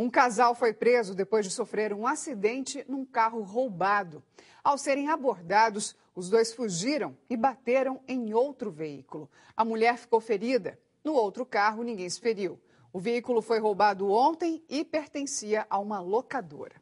Um casal foi preso depois de sofrer um acidente num carro roubado. Ao serem abordados, os dois fugiram e bateram em outro veículo. A mulher ficou ferida. No outro carro, ninguém se feriu. O veículo foi roubado ontem e pertencia a uma locadora.